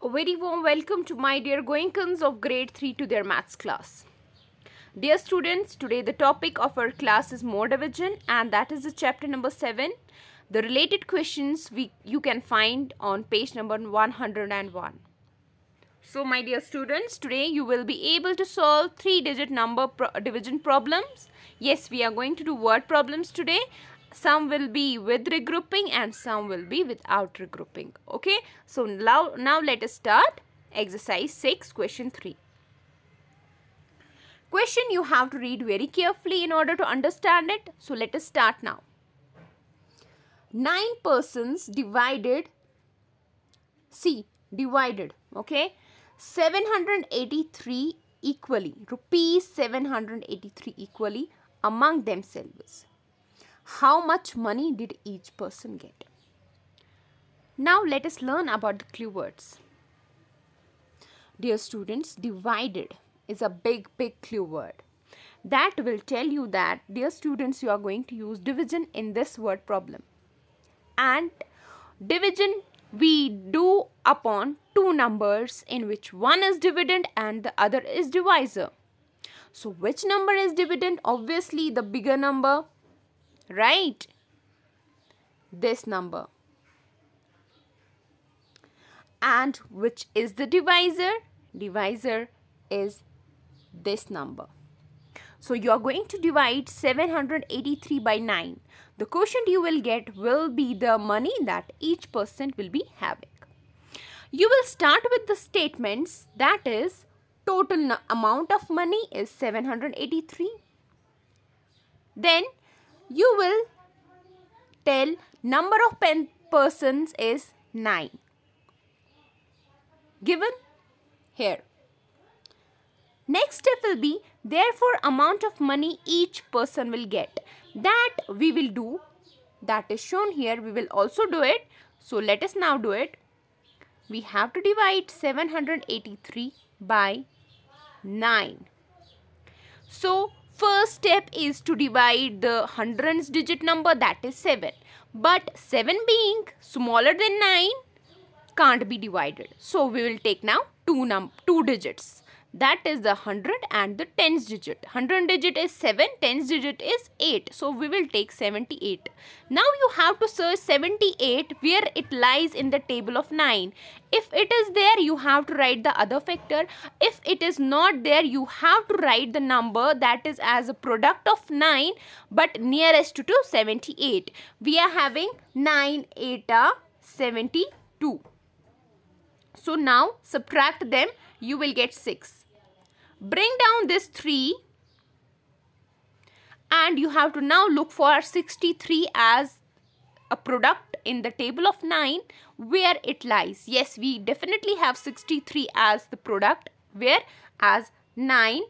A very warm welcome to my dear Goinkins of grade 3 to their maths class. Dear students, today the topic of our class is more division and that is the chapter number 7. The related questions we you can find on page number 101. So my dear students, today you will be able to solve three digit number pro division problems. Yes, we are going to do word problems today some will be with regrouping and some will be without regrouping okay so now now let us start exercise 6 question 3 question you have to read very carefully in order to understand it so let us start now nine persons divided see divided okay 783 equally rupees 783 equally among themselves how much money did each person get. Now let us learn about the clue words. Dear students, divided is a big, big clue word. That will tell you that, dear students, you are going to use division in this word problem. And division we do upon two numbers in which one is dividend and the other is divisor. So which number is dividend? Obviously the bigger number right? This number. And which is the divisor? Divisor is this number. So you are going to divide 783 by 9. The quotient you will get will be the money that each person will be having. You will start with the statements that is total amount of money is 783. Then you will tell number of pen persons is 9. Given here. Next step will be therefore amount of money each person will get. That we will do. That is shown here. We will also do it. So let us now do it. We have to divide 783 by 9. So First step is to divide the hundreds digit number that is 7. But 7 being smaller than 9 can't be divided. So we will take now two, num two digits that is the 100 and the tens digit. 100 digit is 7, tens digit is 8. So we will take 78. Now you have to search 78 where it lies in the table of 9. If it is there, you have to write the other factor. If it is not there, you have to write the number that is as a product of 9 but nearest to, 78. We are having 9 eta 72. So now subtract them you will get 6. Bring down this 3 and you have to now look for 63 as a product in the table of 9 where it lies. Yes, we definitely have 63 as the product where as 9,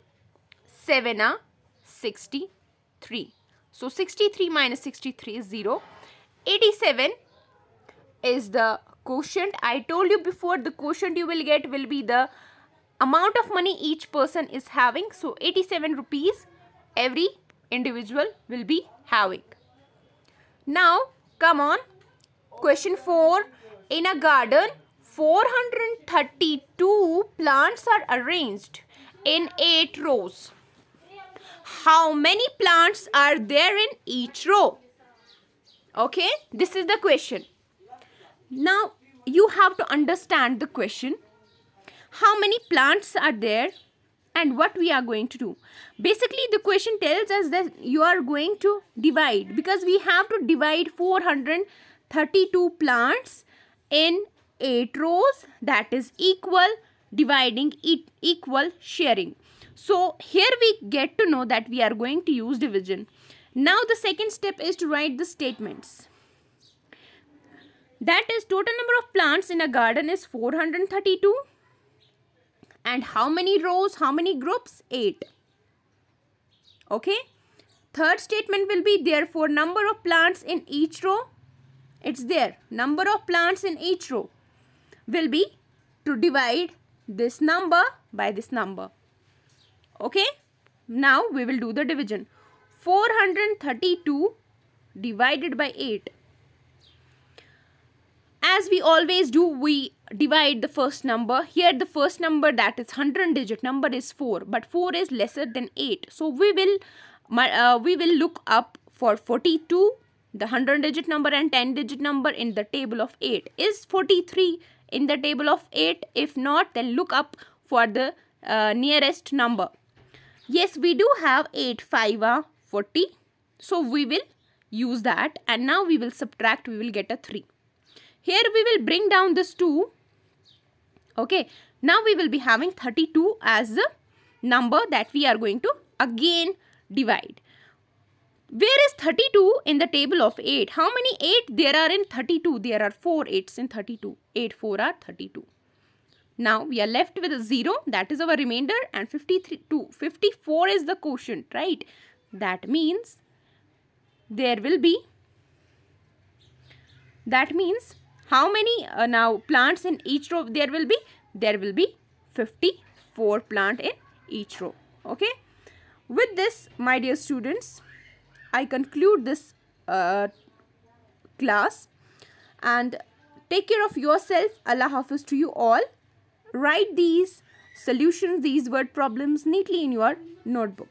7 are 63. So 63 minus 63 is 0. 87 is the quotient. I told you before the quotient you will get will be the amount of money each person is having. So 87 rupees every individual will be having. Now come on question 4. In a garden 432 plants are arranged in 8 rows. How many plants are there in each row? Okay, this is the question. Now, you have to understand the question how many plants are there and what we are going to do. Basically, the question tells us that you are going to divide because we have to divide 432 plants in 8 rows that is equal dividing it equal sharing. So, here we get to know that we are going to use division. Now, the second step is to write the statements. That is total number of plants in a garden is 432 and how many rows, how many groups? 8. Okay. Third statement will be therefore number of plants in each row. It's there. Number of plants in each row will be to divide this number by this number. Okay. Now we will do the division. 432 divided by 8 as we always do, we divide the first number. Here the first number that is 100 digit number is 4. But 4 is lesser than 8. So we will, uh, we will look up for 42, the 100 digit number and 10 digit number in the table of 8. Is 43 in the table of 8? If not, then look up for the uh, nearest number. Yes, we do have 8, 5 are uh, 40. So we will use that and now we will subtract, we will get a 3. Here we will bring down this 2. Okay. Now we will be having 32 as the number that we are going to again divide. Where is 32 in the table of 8? How many 8 there are in 32? There are 4 8s in 32. 8 4 are 32. Now we are left with a 0 that is our remainder and fifty-two. 54 is the quotient right. That means there will be that means how many uh, now plants in each row there will be there will be 54 plant in each row okay with this my dear students i conclude this uh, class and take care of yourself allah hafiz to you all write these solutions these word problems neatly in your notebook